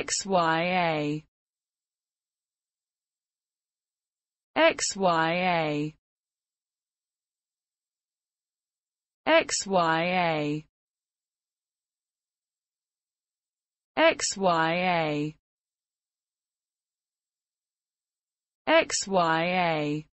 XYA XYA XYA XYA XYA